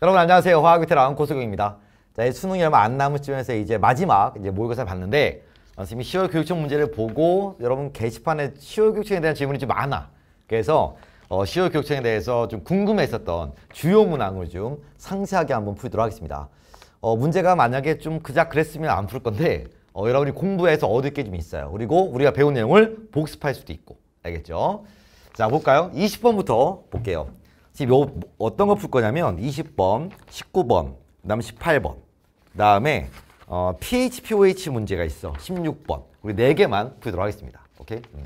여러분 안녕하세요. 화학위태 라운 고수경입니다. 자, 이제 수능이 얼마 안남았지에서 이제 마지막 이제 모의고사 를 봤는데 선생님이 10월 교육청 문제를 보고 여러분 게시판에 10월 교육청에 대한 질문이 좀 많아. 그래서 어, 10월 교육청에 대해서 좀 궁금했었던 주요 문항을 좀 상세하게 한번 풀도록 하겠습니다. 어, 문제가 만약에 좀 그작 그랬으면 안 풀 건데 어, 여러분이 공부해서 얻을 게 좀 있어요. 그리고 우리가 배운 내용을 복습할 수도 있고. 알겠죠? 자, 볼까요? 20번부터 볼게요. 지금 요 어떤 거 풀 거냐면 20번, 19번, 그다음에 18번, 그다음에 어, PHPOH 문제가 있어. 16번. 우리 네개만 풀도록 하겠습니다. 오케이? 음.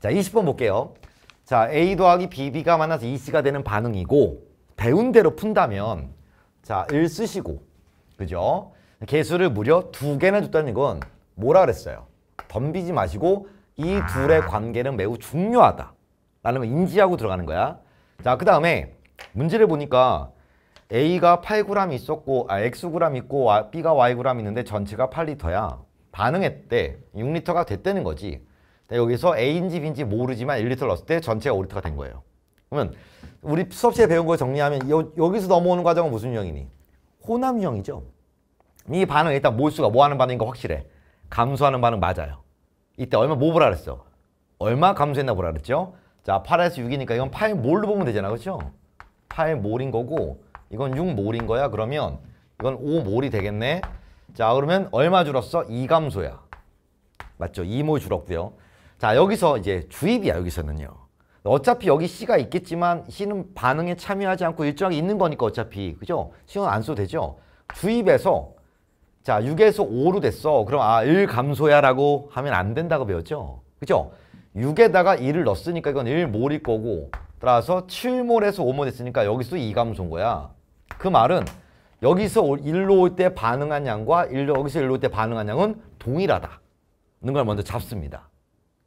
자, 20번 볼게요. 자, A 더하기 BB가 만나서 EC가 되는 반응이고 배운 대로 푼다면 자, 1 쓰시고 그죠? 개수를 무려 두 개나 줬다는 건 뭐라 그랬어요? 덤비지 마시고 이 둘의 아. 관계는 매우 중요하다. 라는 걸 인지하고 들어가는 거야. 자, 그 다음에 문제를 보니까 A가 8g 있었고, 아, Xg 있고, B가 Yg 있는데 전체가 8 l 야 반응했대. 6 l 가 됐다는 거지. 여기서 A인지 B인지 모르지만 1 l 터를 넣었을 때 전체가 5 l 가된 거예요. 그러면 우리 수업시에 배운 거 정리하면 여, 여기서 넘어오는 과정은 무슨 유형이니? 호남 유형이죠. 이 반응 일단 몰수가 뭐 하는 반응인가 확실해. 감소하는 반응 맞아요. 이때 얼마 뭐 보라 그랬어? 얼마 감소했나 보라 그랬죠? 자 8에서 6이니까 이건 8몰로 보면 되잖아 그렇죠? 8몰인 거고 이건 6몰인 거야 그러면 이건 5몰이 되겠네 자 그러면 얼마 줄었어? 2감소야 맞죠? 2 몰 줄었고요 자 여기서 이제 주입이야 여기서는요 어차피 여기 C가 있겠지만 C는 반응에 참여하지 않고 일정하게 있는 거니까 어차피 그죠? C는 안 써도 되죠? 주입에서 자 6에서 5로 됐어 그럼 아1 감소야 라고 하면 안 된다고 배웠죠? 그죠? 6에다가 2를 넣었으니까 이건 1몰일 거고 따라서 7몰에서 5몰 했으니까 여기서 2가 무슨 거야. 그 말은 여기서 1로 올 때 반응한 양과 1, 로 여기서 1로 올 때 반응한 양은 동일하다. 는걸 먼저 잡습니다.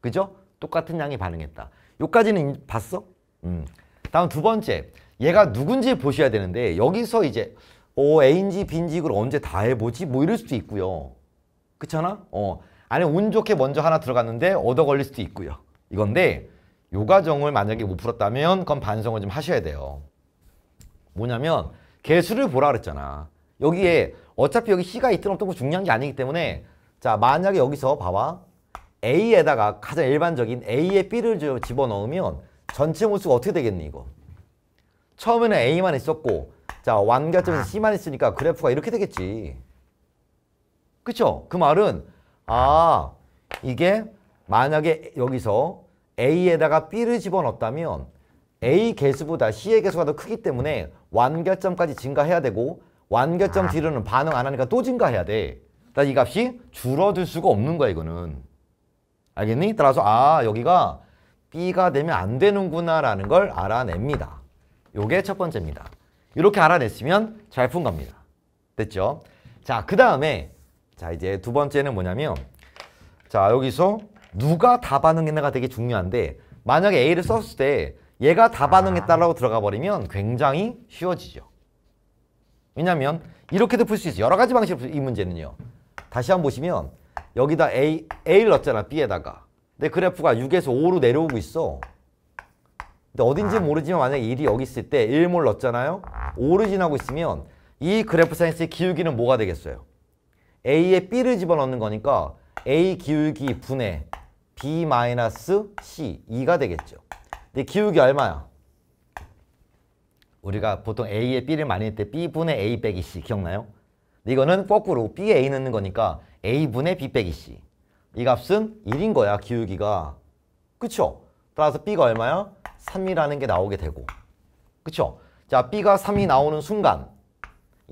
그죠? 똑같은 양이 반응했다. 요까지는 봤어? 음. 다음 두 번째. 얘가 누군지 보셔야 되는데 여기서 이제 어, A인지 B인지 이걸 언제 다 해보지? 뭐 이럴 수도 있고요. 그렇잖아? 어, 안에 운 좋게 먼저 하나 들어갔는데 얻어 걸릴 수도 있고요. 이건데 요 과정을 만약에 못 풀었다면 그건 반성을 좀 하셔야 돼요. 뭐냐면 개수를 보라 그랬잖아. 여기에 어차피 여기 C가 있든 없든 중요한 게 아니기 때문에 자 만약에 여기서 봐봐. A에다가 가장 일반적인 A에 B를 집어넣으면 전체 모수가 어떻게 되겠니 이거? 처음에는 A만 있었고 자 완결점에서 C만 있으니까 그래프가 이렇게 되겠지. 그쵸? 그 말은 아 이게 만약에 여기서 A에다가 B를 집어넣었다면 A 개수보다 C의 개수가 더 크기 때문에 완결점까지 증가해야 되고 완결점 아. 뒤로는 반응 안 하니까 또 증가해야 돼. 이 값이 줄어들 수가 없는 거야 이거는. 알겠니? 따라서 아 여기가 B가 되면 안 되는구나 라는 걸 알아냅니다. 요게 첫 번째입니다. 이렇게 알아냈으면 잘 푼 겁니다. 됐죠? 자, 그 다음에 자 이제 두 번째는 뭐냐면 자 여기서 누가 다 반응했나가 되게 중요한데 만약에 A를 썼을 때 얘가 다 아. 반응했다라고 들어가 버리면 굉장히 쉬워지죠. 왜냐면 이렇게도 풀 수 있어요. 여러 가지 방식으로 풀수 이 문제는요. 다시 한 번 보시면 여기다 A, A를 넣었잖아 B에다가 내 그 그래프가 6에서 5로 내려오고 있어. 근데 어딘지 아. 모르지만 만약에 1이 여기 있을 때 1몰 넣었잖아요. 5를 지나고 있으면 이 그래프 사이즈의 기울기는 뭐가 되겠어요? A에 B를 집어넣는 거니까 A 기울기 분의 B 마이너스 C 2가 되겠죠. 근데 기울기 얼마야? 우리가 보통 A에 B를 많이 할 때 B분의 A 빼기 C 기억나요? 근데 이거는 거꾸로 B에 A 넣는 거니까 A분의 B 빼기 C 이 값은 1인 거야 기울기가 그쵸? 따라서 B가 얼마야? 3이라는 게 나오게 되고 그쵸? 자 B가 3이 나오는 순간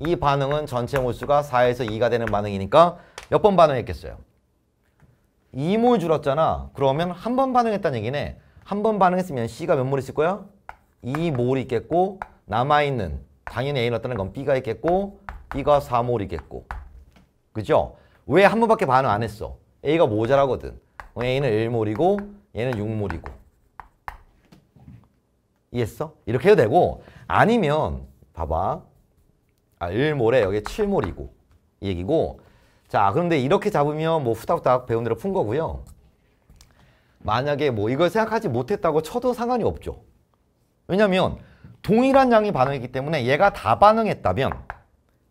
이 반응은 전체 몰수가 4에서 2가 되는 반응이니까 몇 번 반응했겠어요? 2몰 줄었잖아. 그러면 한 번 반응했다는 얘기네. 한 번 반응했으면 C가 몇 몰 있을 거야? 2몰 있겠고 남아있는 당연히 A 넣었다건 B가 있겠고 B가 4몰 있겠고 그죠? 왜 한 번밖에 반응 안 했어? A가 모자라거든. A는 1몰이고 얘는 6몰이고 이해했어? 이렇게 해도 되고 아니면 봐봐 아, 을모래 여기 칠몰이고 이 얘기고 자 그런데 이렇게 잡으면 뭐 후닥후닥 배운 대로 푼 거고요. 만약에 뭐 이걸 생각하지 못했다고 쳐도 상관이 없죠. 왜냐면 동일한 양이 반응했기 때문에 얘가 다 반응했다면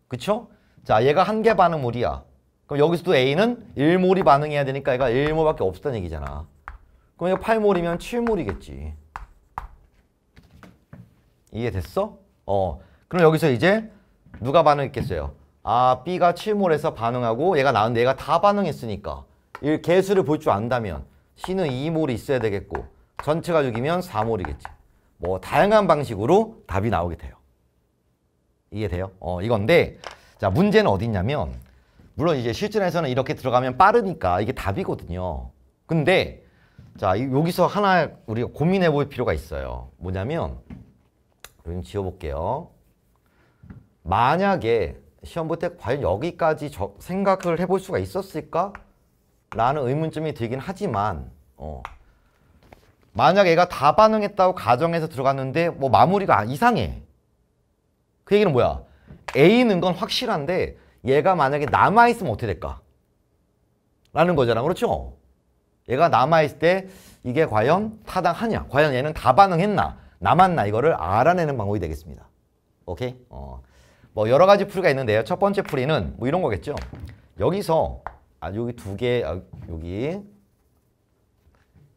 그쵸? 자 얘가 한 개 반응물이야. 그럼 여기서도 A는 1몰이 반응해야 되니까 얘가 1몰밖에 없었다는 얘기잖아. 그럼 이거 8몰이면 7몰이겠지. 이해됐어? 어. 그럼 여기서 이제 누가 반응했겠어요? 아 B가 7몰에서 반응하고 얘가 나은데 얘가 다 반응했으니까 이 개수를 볼 줄 안다면 C는 2몰이 있어야 되겠고 전체 가죽이면 4몰이겠지. 뭐 다양한 방식으로 답이 나오게 돼요. 이해돼요? 어 이건데 자 문제는 어디냐면 물론 이제 실전에서는 이렇게 들어가면 빠르니까 이게 답이거든요. 근데 자 여기서 하나 우리 고민해 볼 필요가 있어요. 뭐냐면 지워볼게요. 만약에 시험 볼때 과연 여기까지 저, 생각을 해볼 수가 있었을까? 라는 의문점이 들긴 하지만 어. 만약 애가 다 반응했다고 가정해서 들어갔는데 뭐 마무리가 이상해 그 얘기는 뭐야? A는 건 확실한데 얘가 만약에 남아있으면 어떻게 될까? 라는 거잖아 그렇죠? 얘가 남아있을 때 이게 과연 타당하냐 과연 얘는 다 반응했나 남았나 이거를 알아내는 방법이 되겠습니다 오케이? 어. 뭐 여러 가지 풀이가 있는데요. 첫 번째 풀이는 뭐 이런 거겠죠. 여기서 아 여기 두 개, 아, 여기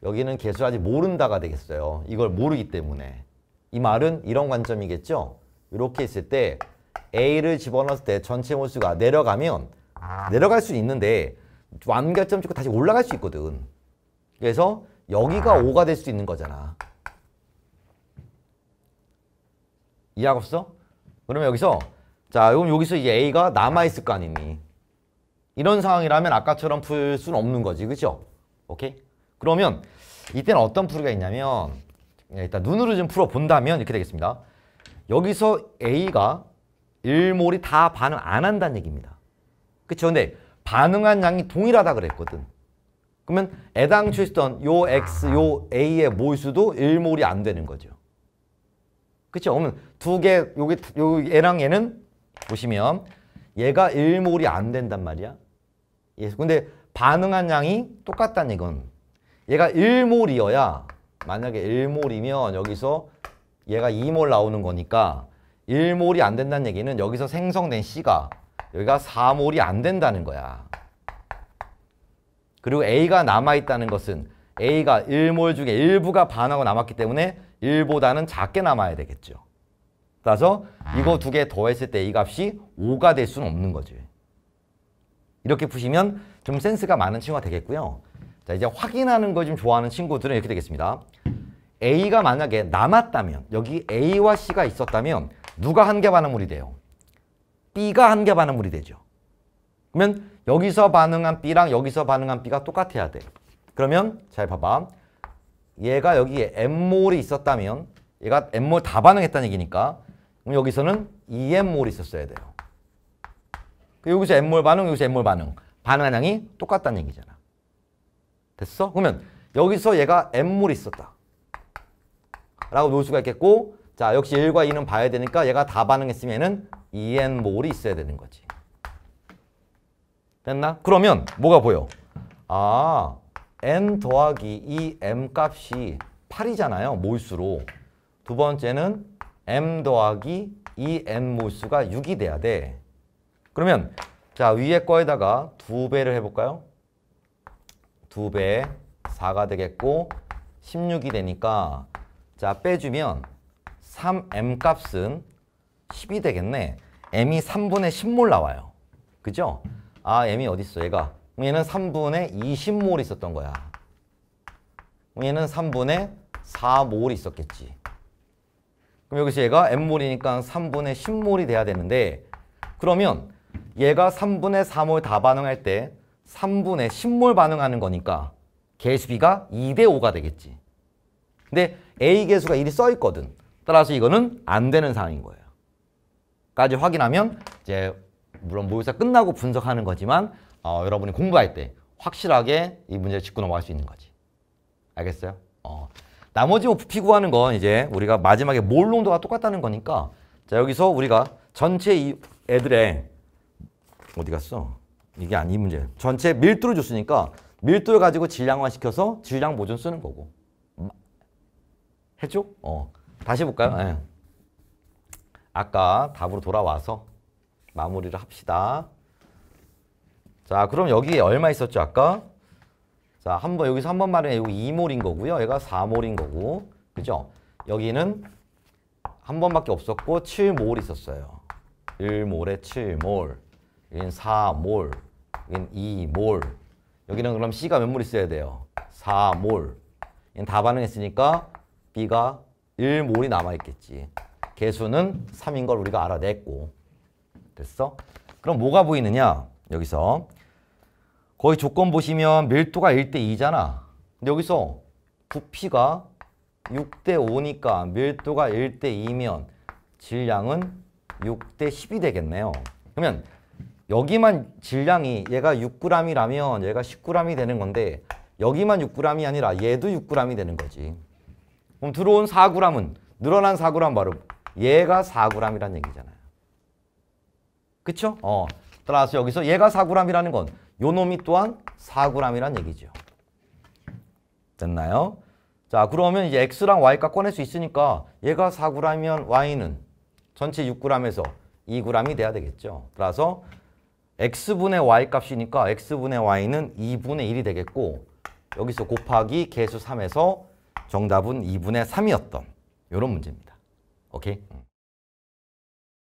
여기는 개수 아직 모른다가 되겠어요. 이걸 모르기 때문에 이 말은 이런 관점이겠죠. 이렇게 있을 때 A를 집어넣었을 때 전체 몰수가 내려가면 내려갈 수 있는데 완결점 찍고 다시 올라갈 수 있거든. 그래서 여기가 5가 될 수 있는 거잖아. 이해하고 있어? 그러면 여기서 자, 그럼 여기서 이제 A가 남아있을 거 아니니. 이런 상황이라면 아까처럼 풀 수는 없는 거지. 그죠? 오케이? 그러면 이때는 어떤 풀이가 있냐면 예, 일단 눈으로 좀 풀어본다면 이렇게 되겠습니다. 여기서 A가 일몰이 다 반응 안 한다는 얘기입니다. 그쵸? 근데 반응한 양이 동일하다 그랬거든. 그러면 애당초에 있던 요 X, 요 A의 몰수도 일몰이 안 되는 거죠. 그쵸? 그러면 두 개, 요게, 요 A랑 얘는 보시면 얘가 1몰이안 된단 말이야. 예, 근데 반응한 양이 똑같다는 이건 얘가 일몰이어야 만약에 일몰이면 여기서 얘가 이몰 나오는 거니까 일몰이 안 된다는 얘기는 여기서 생성된 C가 여기가 사몰이안 된다는 거야. 그리고 A가 남아있다는 것은 A가 일몰 중에 일부가 반하고 남았기 때문에 일보다는 작게 남아야 되겠죠. 따라서 이거 두 개 더했을 때 이 값이 5가 될 수는 없는 거지. 이렇게 푸시면 좀 센스가 많은 친구가 되겠고요. 자 이제 확인하는 걸 좀 좋아하는 친구들은 이렇게 되겠습니다. A가 만약에 남았다면 여기 A와 C가 있었다면 누가 한 개 반응물이 돼요? B가 한 개 반응물이 되죠. 그러면 여기서 반응한 B랑 여기서 반응한 B가 똑같아야 돼. 그러면 잘 봐봐. 얘가 여기에 M몰이 있었다면 얘가 M몰 다 반응했다는 얘기니까 그럼 여기서는 EM몰이 있었어야 돼요. 그 여기서 M몰 반응, 여기서 M몰 반응. 반응량이 똑같다는 얘기잖아. 됐어? 그러면 여기서 얘가 M몰이 있었다. 라고 놓을 수가 있겠고 자 역시 1과 2는 봐야 되니까 얘가 다 반응했으면 얘는 EN몰이 있어야 되는 거지. 됐나? 그러면 뭐가 보여? 아, n 더하기 2m 값이 8이잖아요. 몰수로. 두 번째는 m 더하기 이 m 몰수가 6이 돼야 돼. 그러면 자 위에 거에다가 2배를 해볼까요? 2배 4가 되겠고 16이 되니까 자 빼주면 3m 값은 10이 되겠네. m이 3분의 10몰 나와요. 그죠? 아 m이 어딨어 얘가. 얘는 3분의 20몰 있었던 거야. 얘는 3분의 4몰 있었겠지. 그럼 여기서 얘가 n몰이니까 3분의 10몰이 돼야 되는데 그러면 얘가 3분의 3몰 다 반응할 때 3분의 10몰 반응하는 거니까 개수비가 2대 5가 되겠지. 근데 A 개수가 1이 써있거든. 따라서 이거는 안 되는 상황인 거예요. 까지 확인하면 이제 물론 모의사 끝나고 분석하는 거지만 어, 여러분이 공부할 때 확실하게 이 문제를 짚고 넘어갈 수 있는 거지. 알겠어요? 어. 나머지 오피 뭐 구하는 건 이제 우리가 마지막에 몰 농도가 똑같다는 거니까 자 여기서 우리가 전체 이 애들의 어디 갔어? 이게 아니 이 문제. 전체 밀도를 줬으니까 밀도를 가지고 질량화 시켜서 질량 보존 쓰는 거고. 해줘? 음, 어. 다시 볼까요? 예. 아까 답으로 돌아와서 마무리를 합시다. 자, 그럼 여기 얼마 있었죠? 아까 자, 한 번, 여기서 한 번 말해. 요기 2몰인 거고요. 얘가 4몰인 거고. 그죠? 여기는 한 번밖에 없었고 7몰 있었어요. 1몰에 7몰. 여기 4몰. 여기는 2몰. 여기는 그럼 C가 몇몰 있어야 돼요? 4몰. 다 반응했으니까 B가 1몰이 남아있겠지. 개수는 3인 걸 우리가 알아냈고. 됐어? 그럼 뭐가 보이느냐? 여기서 거의 조건 보시면 밀도가 1대 2잖아. 근데 여기서 부피가 6대 5니까 밀도가 1대 2면 질량은 6대 10이 되겠네요. 그러면 여기만 질량이 얘가 6g이라면 얘가 10g이 되는 건데 여기만 6g이 아니라 얘도 6g이 되는 거지. 그럼 들어온 4g은 늘어난 4g 바로 얘가 4g이란 얘기잖아요. 그쵸? 어. 따라서 여기서 얘가 4g이라는 건요 놈이 또한 4g이란 얘기죠. 됐나요? 자 그러면 이제 x랑 y값 꺼낼 수 있으니까 얘가 4g이면 y는 전체 6g에서 2g이 돼야 되겠죠. 따라서 x분의 y값이니까 x분의 y는 2분의 1이 되겠고 여기서 곱하기 개수 3에서 정답은 2분의 3이었던 이런 문제입니다. 오케이? 음.